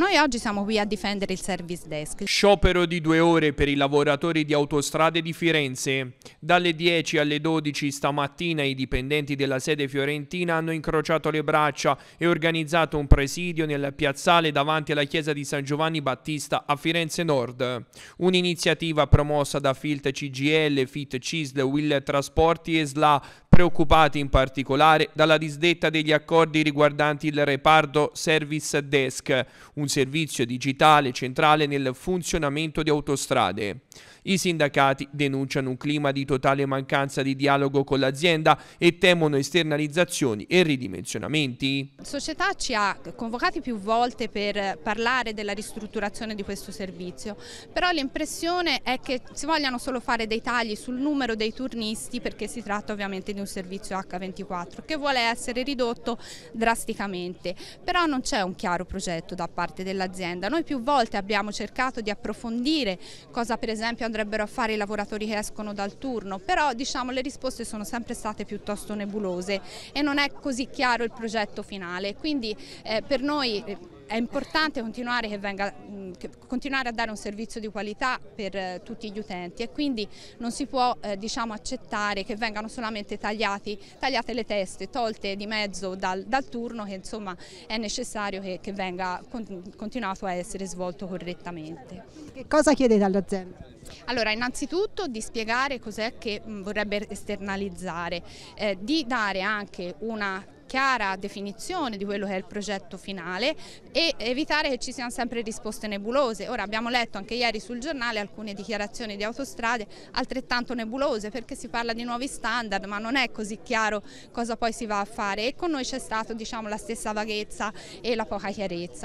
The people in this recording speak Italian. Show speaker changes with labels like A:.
A: Noi oggi siamo qui a difendere il service desk.
B: Sciopero di due ore per i lavoratori di autostrade di Firenze. Dalle 10 alle 12 stamattina i dipendenti della sede fiorentina hanno incrociato le braccia e organizzato un presidio nel piazzale davanti alla chiesa di San Giovanni Battista a Firenze Nord. Un'iniziativa promossa da Filt CGL, Fit Cisl, Will Trasporti e SLA preoccupati in particolare dalla disdetta degli accordi riguardanti il reparto Service Desk, un servizio digitale centrale nel funzionamento di autostrade. I sindacati denunciano un clima di totale mancanza di dialogo con l'azienda e temono esternalizzazioni e ridimensionamenti.
A: La società ci ha convocati più volte per parlare della ristrutturazione di questo servizio, però l'impressione è che si vogliano solo fare dei tagli sul numero dei turnisti perché si tratta ovviamente di un servizio H24 che vuole essere ridotto drasticamente, però non c'è un chiaro progetto da parte dell'azienda. Noi più volte abbiamo cercato di approfondire cosa per esempio andrebbero a fare i lavoratori che escono dal turno, però diciamo le risposte sono sempre state piuttosto nebulose e non è così chiaro il progetto finale, quindi eh, per noi eh, è importante continuare, venga, mm, continuare, a dare un servizio di qualità per eh, tutti gli utenti e quindi non si può eh, diciamo, accettare che vengano solamente tagliati, tagliate le teste, tolte di mezzo dal, dal turno che insomma è necessario che, che venga continuato a essere svolto correttamente. Che cosa chiedete all'azienda? Allora, innanzitutto di spiegare cos'è che mm, vorrebbe esternalizzare, eh, di dare anche una chiara definizione di quello che è il progetto finale e evitare che ci siano sempre risposte nebulose. Ora abbiamo letto anche ieri sul giornale alcune dichiarazioni di autostrade altrettanto nebulose perché si parla di nuovi standard ma non è così chiaro cosa poi si va a fare e con noi c'è stata diciamo, la stessa vaghezza e la poca chiarezza.